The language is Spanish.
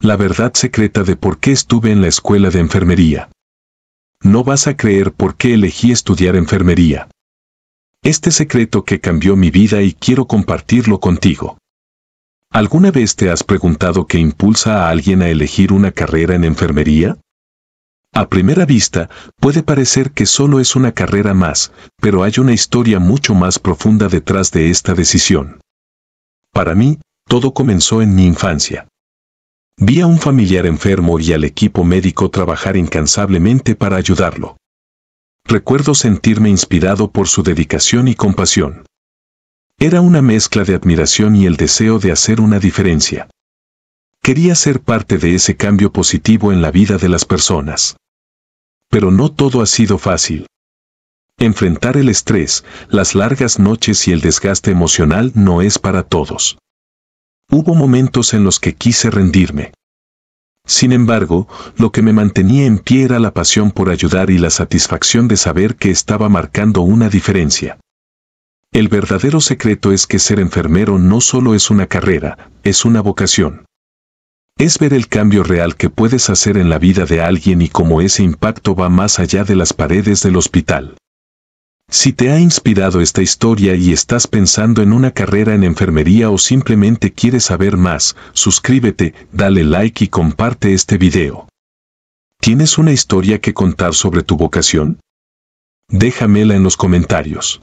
La verdad secreta de por qué estuve en la escuela de enfermería. No vas a creer por qué elegí estudiar enfermería. Este secreto que cambió mi vida y quiero compartirlo contigo. ¿Alguna vez te has preguntado qué impulsa a alguien a elegir una carrera en enfermería? A primera vista, puede parecer que solo es una carrera más, pero hay una historia mucho más profunda detrás de esta decisión. Para mí, todo comenzó en mi infancia. Vi a un familiar enfermo y al equipo médico trabajar incansablemente para ayudarlo. Recuerdo sentirme inspirado por su dedicación y compasión. Era una mezcla de admiración y el deseo de hacer una diferencia. Quería ser parte de ese cambio positivo en la vida de las personas. Pero no todo ha sido fácil. Enfrentar el estrés, las largas noches y el desgaste emocional no es para todos. Hubo momentos en los que quise rendirme. Sin embargo, lo que me mantenía en pie era la pasión por ayudar y la satisfacción de saber que estaba marcando una diferencia. El verdadero secreto es que ser enfermero no solo es una carrera, es una vocación. Es ver el cambio real que puedes hacer en la vida de alguien y cómo ese impacto va más allá de las paredes del hospital. Si te ha inspirado esta historia y estás pensando en una carrera en enfermería o simplemente quieres saber más, suscríbete, dale like y comparte este video. ¿Tienes una historia que contar sobre tu vocación? Déjamela en los comentarios.